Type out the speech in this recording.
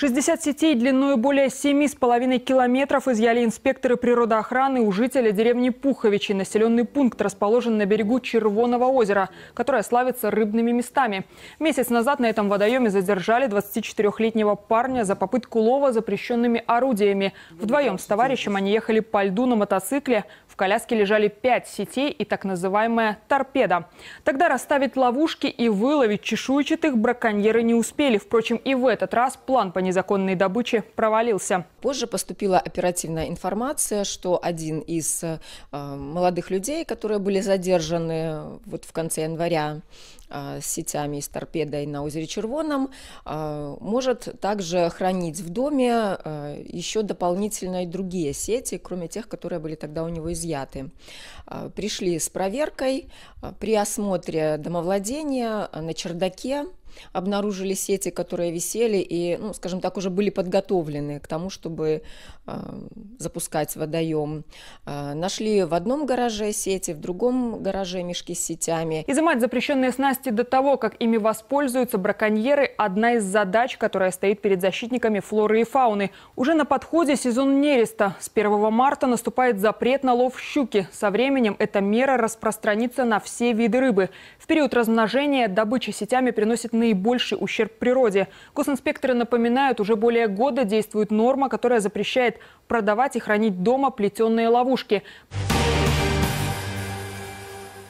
60 сетей длиной более 7,5 километров изъяли инспекторы природоохраны у жителя деревни Пуховичи. Населенный пункт расположен на берегу Червоного озера, которое славится рыбными местами. Месяц назад на этом водоеме задержали 24-летнего парня за попытку лова запрещенными орудиями. Вдвоем с товарищем они ехали по льду на мотоцикле. В коляске лежали 5 сетей и так называемая торпеда. Тогда расставить ловушки и выловить чешуйчатых браконьеры не успели. Впрочем, и в этот раз план понизился незаконной добычи провалился. Позже поступила оперативная информация, что один из э, молодых людей, которые были задержаны э, вот в конце января с э, сетями и с торпедой на озере Червоном, может также хранить в доме еще дополнительные другие сети, кроме тех, которые были тогда у него изъяты. пришли с проверкой. При осмотре домовладения на чердаке обнаружили сети, которые висели и, ну, скажем так, уже были подготовлены к тому, чтобы э, запускать водоем. Э, нашли в одном гараже сети, в другом гараже мешки с сетями. Изымать запрещенные снасти до того, как ими воспользуются браконьеры, одна из задач, которая стоит перед защитниками флоры и фауны. Уже на подходе сезон нереста. С 1 марта наступает запрет на лов щуки. Со временем эта мера распространится на все виды рыбы. В период размножения добыча сетями приносит наибольший ущерб природе. Госинспекторы напоминают, уже более года действует норма, которая запрещает продавать и хранить дома плетеные ловушки.